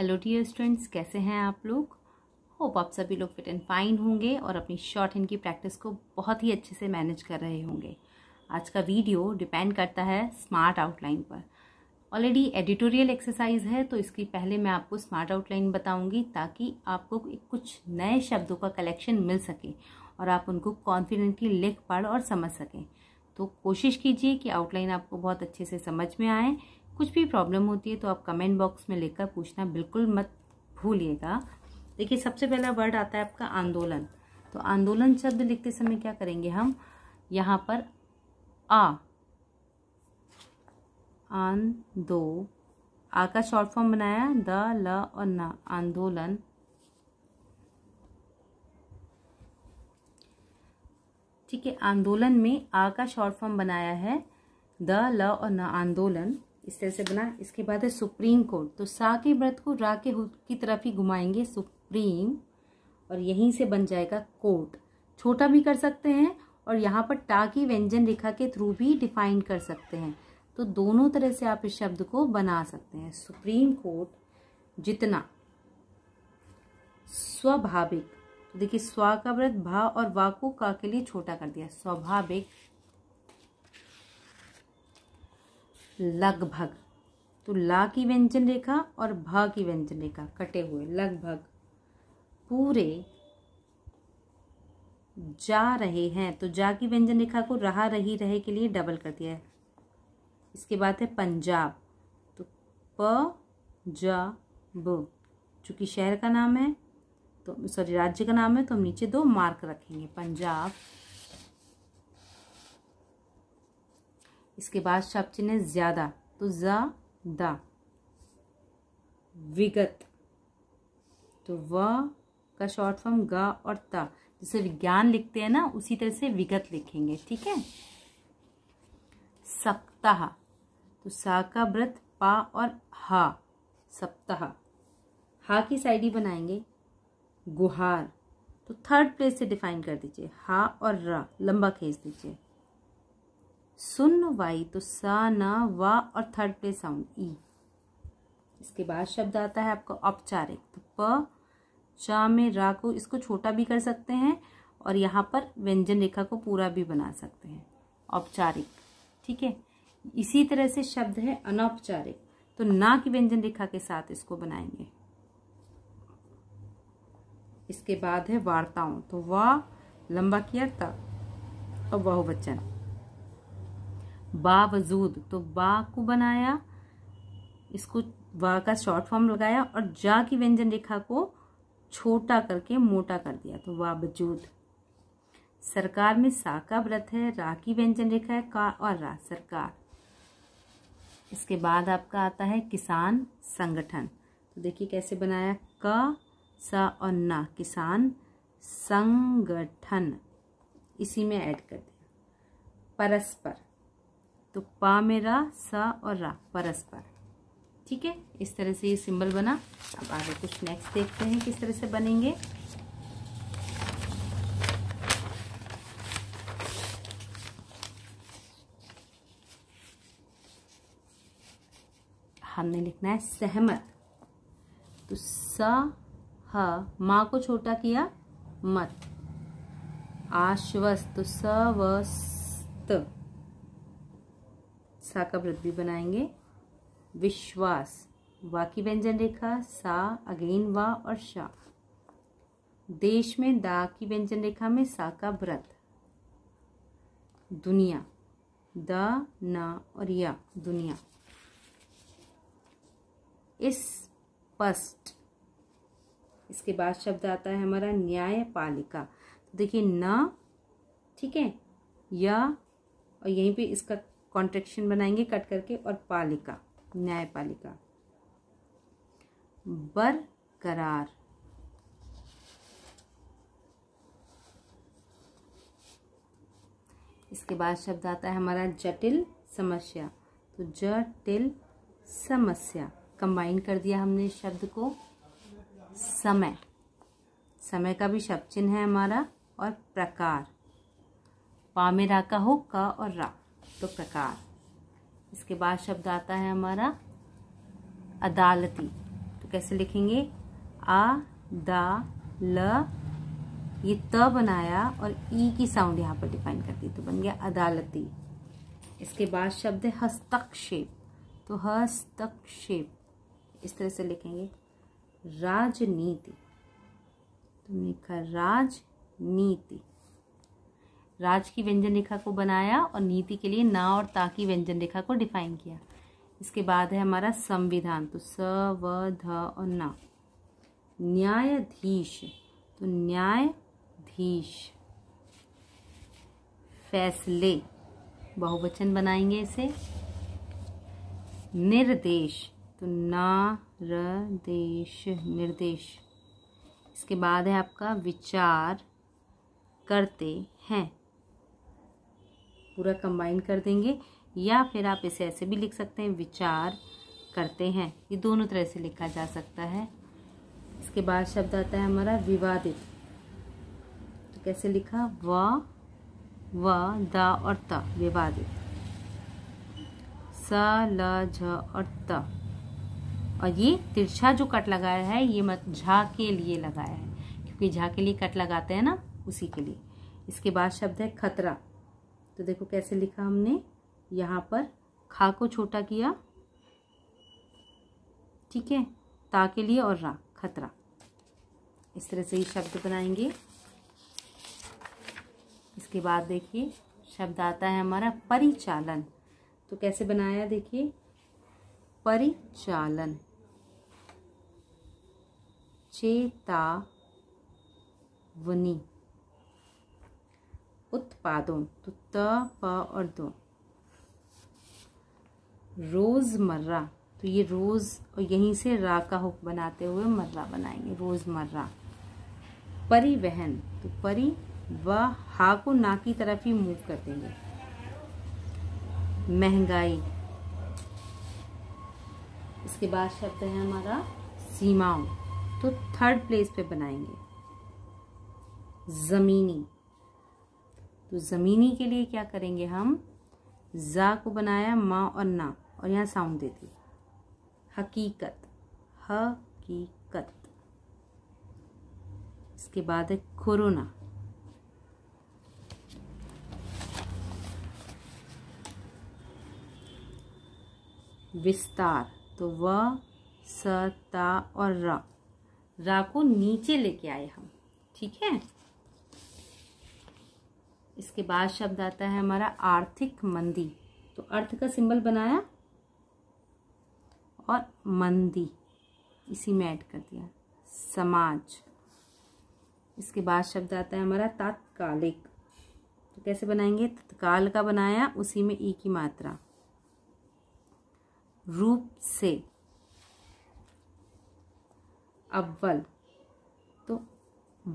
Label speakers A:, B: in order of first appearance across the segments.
A: hello dear students कैसे हैं आप लोग होप आप सभी लोग फिट एंड फाइन होंगे और अपनी शॉर्ट हैंड की प्रैक्टिस को बहुत ही अच्छे से मैनेज कर रहे होंगे आज का वीडियो डिपेंड करता है स्मार्ट आउटलाइन पर ऑलरेडी एडिटोरियल एक्सरसाइज है तो इसकी पहले मैं आपको स्मार्ट आउटलाइन बताऊंगी ताकि आपको कुछ नए शब्दों का कलेक्शन मिल सके और आप उनको कॉन्फिडेंटली लिख पढ़ और समझ सकें तो कोशिश कीजिए कि आउटलाइन आपको बहुत अच्छे से समझ में आए कुछ भी प्रॉब्लम होती है तो आप कमेंट बॉक्स में लेकर पूछना बिल्कुल मत भूलिएगा देखिए सबसे पहला वर्ड आता है आपका आंदोलन तो आंदोलन शब्द लिखते समय क्या करेंगे हम यहाँ पर आ आन दो आ का शॉर्ट फॉर्म बनाया द ल और न आंदोलन ठीक है आंदोलन में आ का शॉर्ट फॉर्म बनाया है द ल और न आंदोलन इस तरह से बना इसके बाद है सुप्रीम कोर्ट तो सा के व्रत को रा के की तरफ ही घुमाएंगे सुप्रीम और यहीं से बन जाएगा कोर्ट छोटा भी कर सकते हैं और यहाँ पर टा की व्यंजन रेखा के थ्रू भी डिफाइन कर सकते हैं तो दोनों तरह से आप इस शब्द को बना सकते हैं सुप्रीम कोर्ट जितना स्वाभाविक तो देखिए स्वा का व्रत भा और वा को का के लिए छोटा कर दिया स्वाभाविक लगभग तो ला की व्यंजन रेखा और भ की व्यंजन रेखा कटे हुए लगभग पूरे जा रहे हैं तो जा की व्यंजन रेखा को रहा रही रहे के लिए डबल कर दिया है इसके बाद है पंजाब तो प जा ब चूँकि शहर का नाम है तो सॉरी राज्य का नाम है तो हम नीचे दो मार्क रखेंगे पंजाब इसके बाद शब्द चिन्ह है ज़्यादा तो ज़ा दा विगत तो व का शॉर्ट फॉर्म ग और त जैसे विज्ञान लिखते हैं ना उसी तरह से विगत लिखेंगे ठीक है सप्ताह तो सा का व्रत पा और हा सप्ताह हा की साइड ही बनाएंगे गुहार तो थर्ड प्लेस से डिफाइन कर दीजिए हा और रा लंबा खींच दीजिए सुन वाई तो सा न वा और थर्ड पे साउंड ई इसके बाद शब्द आता है आपका औपचारिक तो प चा में रा को इसको छोटा भी कर सकते हैं और यहाँ पर व्यंजन रेखा को पूरा भी बना सकते हैं औपचारिक ठीक है इसी तरह से शब्द है अनौपचारिक तो ना की व्यंजन रेखा के साथ इसको बनाएंगे इसके बाद है वार्ताओं तो वा लंबा किया तक और बहुवचन बावजूद तो बा को बनाया इसको वा का शॉर्ट फॉर्म लगाया और जा की व्यंजन रेखा को छोटा करके मोटा कर दिया तो बावजूद सरकार में सा का व्रत है रा की व्यंजन रेखा है का और रा सरकार इसके बाद आपका आता है किसान संगठन तो देखिए कैसे बनाया क सा और ना किसान संगठन इसी में ऐड कर दिया परस्पर तो पा में रा सा और रा परस्पर ठीक है इस तरह से ये सिंबल बना अब आगे कुछ नेक्स्ट देखते हैं किस तरह से बनेंगे हमने लिखना है सहमत तो स ह माँ को छोटा किया मत आश्वस्त तो स सा का भी बनाएंगे विश्वास वा की व्यंजन रेखा सा अगेन वा और शाह देश में दा की व्यंजन रेखा में सा का व्रत दुनिया द न और या दुनिया इस पस्ट इसके बाद शब्द आता है हमारा न्यायपालिका तो देखिए न ठीक है या और यहीं पे इसका कॉन्ट्रेक्शन बनाएंगे कट करके और पालिका न्यायपालिका बरकरार इसके बाद शब्द आता है हमारा जटिल समस्या तो जटिल समस्या कंबाइन कर दिया हमने शब्द को समय समय का भी शब्द चिन्ह है हमारा और प्रकार पा में राका हो का और रा तो प्रकार इसके बाद शब्द आता है हमारा अदालती तो कैसे लिखेंगे आ दा ल ये त बनाया और ई की साउंड यहाँ पर डिफाइन कर दी तो बन गया अदालती इसके बाद शब्द है हस्तक्षेप तो हस्तक्षेप इस तरह से लिखेंगे राजनीति तो लिखा राजनीति राज की व्यंजन रेखा को बनाया और नीति के लिए ना और ता की व्यंजन रेखा को डिफाइन किया इसके बाद है हमारा संविधान तो स व ध और ना न्यायधीश तो न्यायधीश फैसले बहुवचन बनाएंगे इसे निर्देश तो देश निर्देश इसके बाद है आपका विचार करते हैं पूरा कंबाइन कर देंगे या फिर आप इसे ऐसे भी लिख सकते हैं विचार करते हैं ये दोनों तरह से लिखा जा सकता है इसके बाद शब्द आता है हमारा विवादित तो कैसे लिखा व व द और त विवादित स ल झ और त और ये तिरछा जो कट लगाया है ये मत झा के लिए लगाया है क्योंकि झा के लिए कट लगाते हैं ना उसी के लिए इसके बाद शब्द है खतरा तो देखो कैसे लिखा हमने यहाँ पर खा को छोटा किया ठीक है ता के लिए और रा खतरा इस तरह से ही शब्द बनाएंगे इसके बाद देखिए शब्द आता है हमारा परिचालन तो कैसे बनाया देखिए परिचालन चेतावनी उत्पादों तो त प और दो रोज़मर्रा तो ये रोज़ और यहीं से रा का हुक बनाते हुए मर्रा बनाएंगे रोज़मर्रा परिवहन तो परी व हा को ना की तरफ ही मूव कर देंगे महंगाई इसके बाद शब्द है हमारा सीमाओं तो थर्ड प्लेस पे बनाएंगे ज़मीनी तो ज़मीनी के लिए क्या करेंगे हम जा को बनाया माँ और ना और यहाँ साउंड दे दी हकीकत हकीकत इसके बाद है कोरोना विस्तार तो व स ता और रा रा को नीचे लेके आए हम ठीक है इसके बाद शब्द आता है हमारा आर्थिक मंदी तो अर्थ का सिंबल बनाया और मंदी इसी में ऐड कर दिया समाज इसके बाद शब्द आता है हमारा तात्कालिक तो कैसे बनाएंगे तत्काल का बनाया उसी में ई e की मात्रा रूप से अव्वल तो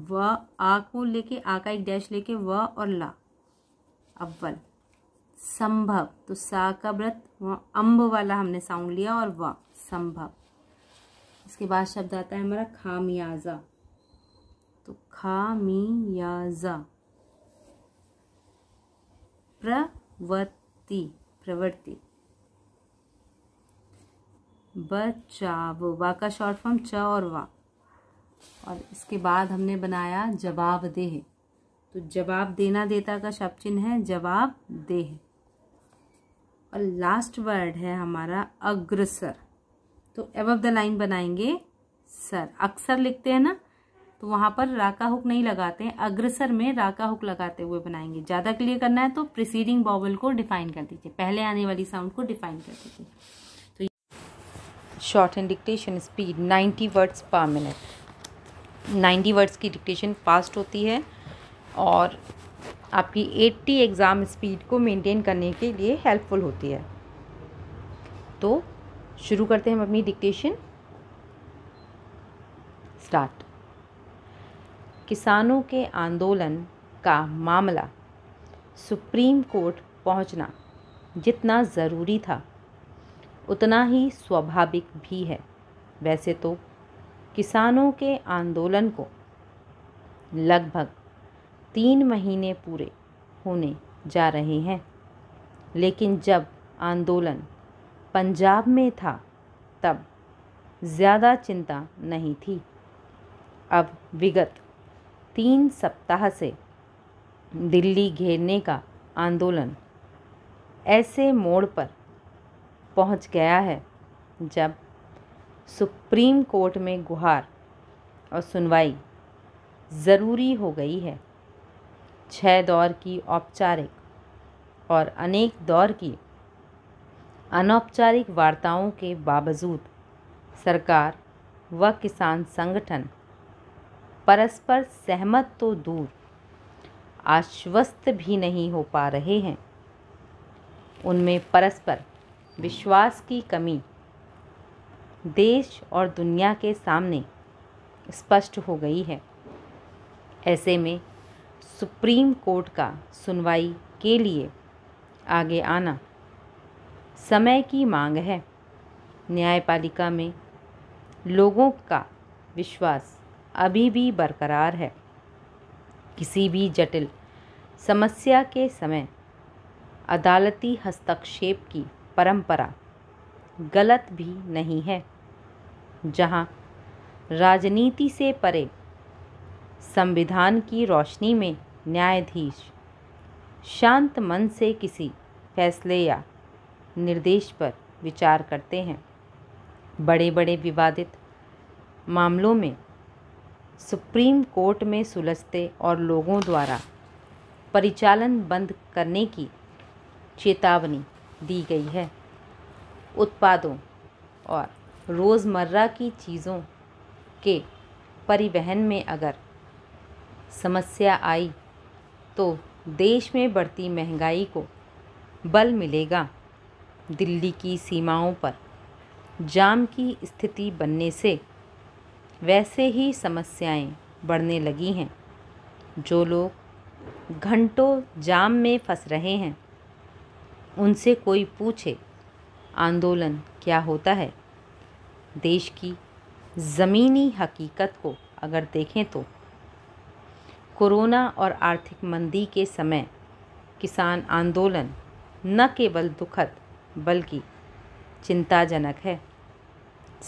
A: व आ को लेके आ का एक डैश लेके व और ला अव्वल संभव तो सा का व्रत अम्ब वाला हमने साउंड लिया और व संभव इसके बाद शब्द आता है हमारा खामियाजा तो खामियाजा प्रवृत्ति प्रवृत्ति बचाव वा का शॉर्ट फॉर्म च और वा और इसके बाद हमने बनाया जवाब देह तो जवाब देना देता का शब्द चिन्ह है जवाब देह और लास्ट वर्ड है हमारा अग्रसर तो एब द लाइन बनाएंगे सर अक्सर लिखते हैं ना तो वहाँ पर राका हुक नहीं लगाते हैं अग्रसर में राका हुक लगाते हुए बनाएंगे ज़्यादा क्लियर करना है तो प्रिसीडिंग बॉबल को डिफाइन कर दीजिए पहले आने वाली साउंड को डिफाइन कर दीजिए तो short and dictation speed 90 words per minute ninety words की डिक्टेशन फास्ट होती है और आपकी एट्टी एग्ज़ाम स्पीड को मेंटेन करने के लिए हेल्पफुल होती है तो शुरू करते हैं हम अपनी डिक्टेशन स्टार्ट किसानों के आंदोलन का मामला सुप्रीम कोर्ट पहुंचना जितना ज़रूरी था उतना ही स्वाभाविक भी है वैसे तो किसानों के आंदोलन को लगभग तीन महीने पूरे होने जा रहे हैं लेकिन जब आंदोलन पंजाब में था तब ज़्यादा चिंता नहीं थी अब विगत तीन सप्ताह से दिल्ली घेरने का आंदोलन ऐसे मोड़ पर पहुंच गया है जब सुप्रीम कोर्ट में गुहार और सुनवाई ज़रूरी हो गई है छः दौर की औपचारिक और अनेक दौर की अनौपचारिक वार्ताओं के बावजूद सरकार व किसान संगठन परस्पर सहमत तो दूर आश्वस्त भी नहीं हो पा रहे हैं उनमें परस्पर विश्वास की कमी देश और दुनिया के सामने स्पष्ट हो गई है ऐसे में सुप्रीम कोर्ट का सुनवाई के लिए आगे आना समय की मांग है न्यायपालिका में लोगों का विश्वास अभी भी बरकरार है किसी भी जटिल समस्या के समय अदालती हस्तक्षेप की परंपरा गलत भी नहीं है जहां राजनीति से परे संविधान की रोशनी में न्यायाधीश शांत मन से किसी फैसले या निर्देश पर विचार करते हैं बड़े बड़े विवादित मामलों में सुप्रीम कोर्ट में सुलझते और लोगों द्वारा परिचालन बंद करने की चेतावनी दी गई है उत्पादों और रोज़मर्रा की चीज़ों के परिवहन में अगर समस्या आई तो देश में बढ़ती महंगाई को बल मिलेगा दिल्ली की सीमाओं पर जाम की स्थिति बनने से वैसे ही समस्याएं बढ़ने लगी हैं जो लोग घंटों जाम में फंस रहे हैं उनसे कोई पूछे आंदोलन क्या होता है देश की ज़मीनी हकीकत को अगर देखें तो कोरोना और आर्थिक मंदी के समय किसान आंदोलन न केवल दुखद बल्कि चिंताजनक है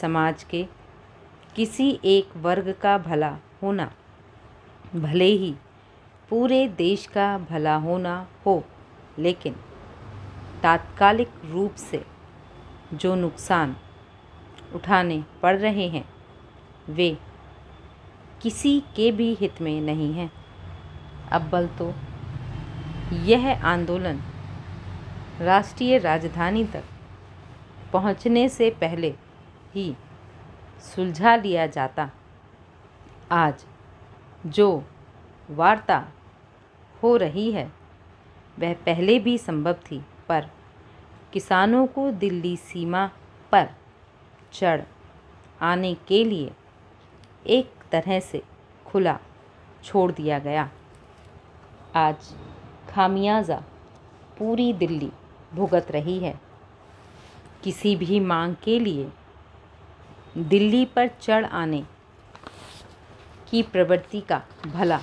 A: समाज के किसी एक वर्ग का भला होना भले ही पूरे देश का भला होना हो लेकिन तात्कालिक रूप से जो नुकसान उठाने पड़ रहे हैं वे किसी के भी हित में नहीं हैं अब्बल तो यह आंदोलन राष्ट्रीय राजधानी तक पहुंचने से पहले ही सुलझा लिया जाता आज जो वार्ता हो रही है वह पहले भी संभव थी पर किसानों को दिल्ली सीमा पर चढ़ आने के लिए एक तरह से खुला छोड़ दिया गया आज खामियाजा पूरी दिल्ली भुगत रही है किसी भी मांग के लिए दिल्ली पर चढ़ आने की प्रवृत्ति का भला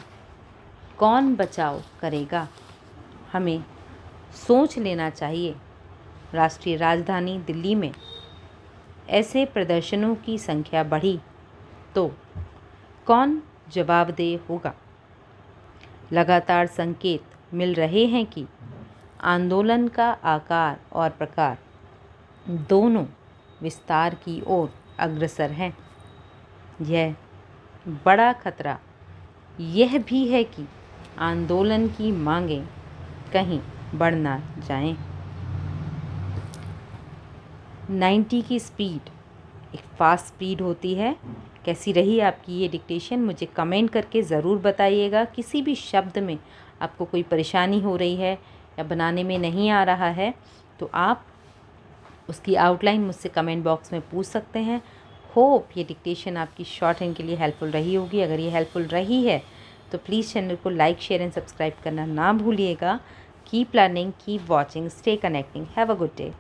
A: कौन बचाव करेगा हमें सोच लेना चाहिए राष्ट्रीय राजधानी दिल्ली में ऐसे प्रदर्शनों की संख्या बढ़ी तो कौन जवाबदेह होगा लगातार संकेत मिल रहे हैं कि आंदोलन का आकार और प्रकार दोनों विस्तार की ओर अग्रसर हैं यह बड़ा खतरा यह भी है कि आंदोलन की मांगें कहीं बढ़ ना जाएं 90 की स्पीड एक फ़ास्ट स्पीड होती है कैसी रही आपकी ये डिक्टेशन मुझे कमेंट करके ज़रूर बताइएगा किसी भी शब्द में आपको कोई परेशानी हो रही है या बनाने में नहीं आ रहा है तो आप उसकी आउटलाइन मुझसे कमेंट बॉक्स में पूछ सकते हैं होप ये डिक्टेशन आपकी शॉर्ट हैंड के लिए हेल्पफुल रही होगी अगर ये हेल्पफुल रही है तो प्लीज़ चैनल को लाइक शेयर एंड सब्सक्राइब करना ना भूलिएगा keep learning keep watching stay connecting have a good day